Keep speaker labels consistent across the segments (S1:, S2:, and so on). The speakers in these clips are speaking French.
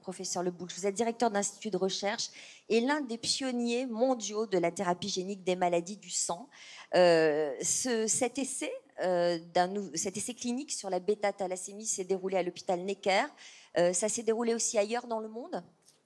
S1: professeur Leboul. Vous êtes directeur d'institut de recherche et l'un des pionniers mondiaux de la thérapie génique des maladies du sang. Euh, cet, essai, euh, essai clinique sur la bêta-thalassémie s'est déroulé à l'hôpital Necker. Euh, ça s'est déroulé aussi ailleurs dans le monde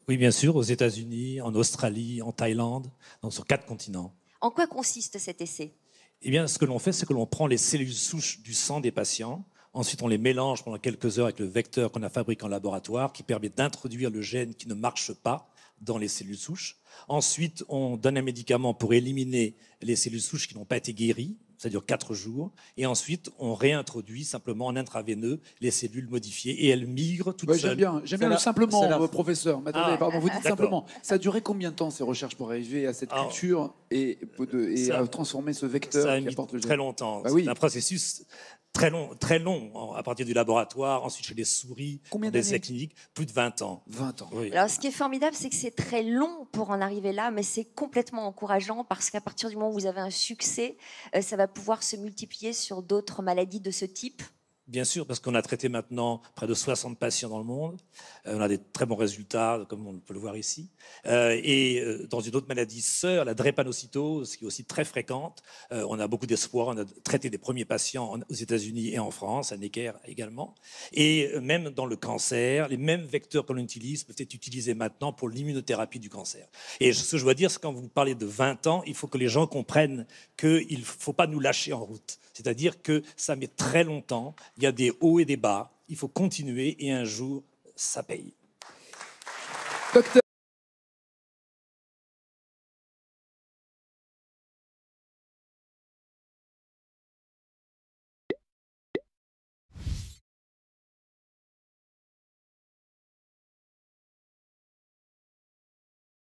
S2: Oui, bien sûr, aux États-Unis, en Australie, en Thaïlande, sur quatre continents.
S1: En quoi consiste cet essai
S2: eh bien, ce que l'on fait, c'est que l'on prend les cellules souches du sang des patients Ensuite, on les mélange pendant quelques heures avec le vecteur qu'on a fabriqué en laboratoire, qui permet d'introduire le gène qui ne marche pas dans les cellules souches. Ensuite, on donne un médicament pour éliminer les cellules souches qui n'ont pas été guéries. Ça dure quatre jours. Et ensuite, on réintroduit simplement en intraveineux les cellules modifiées et elles migrent toutes ouais, seules. J'aime bien, j'aime bien le simplement, euh, professeur. pardon, ah. vous dites simplement. Ça a duré combien de temps ces recherches pour arriver à cette ah. culture et, et à transformer ce vecteur ça a mis qui apporte le gène Très longtemps. Bah C'est un processus très long, très long, à partir du laboratoire, ensuite chez les souris, Combien des essais cliniques, plus de 20 ans. 20 ans.
S1: Alors, ce qui est formidable, c'est que c'est très long pour en arriver là, mais c'est complètement encourageant parce qu'à partir du moment où vous avez un succès, euh, ça va pouvoir se multiplier sur d'autres maladies de ce type.
S2: Bien sûr, parce qu'on a traité maintenant près de 60 patients dans le monde. Euh, on a des très bons résultats, comme on peut le voir ici. Euh, et euh, dans une autre maladie sœur, la drépanocytose, qui est aussi très fréquente, on a beaucoup d'espoir. On a traité des premiers patients aux États-Unis et en France, à Necker également. Et même dans le cancer, les mêmes vecteurs qu'on utilise peuvent être utilisés maintenant pour l'immunothérapie du cancer. Et ce que je dois dire, c'est quand vous parlez de 20 ans, il faut que les gens comprennent qu'il ne faut pas nous lâcher en route. C'est-à-dire que ça met très longtemps il y a des hauts et des bas. Il faut continuer et un jour, ça paye.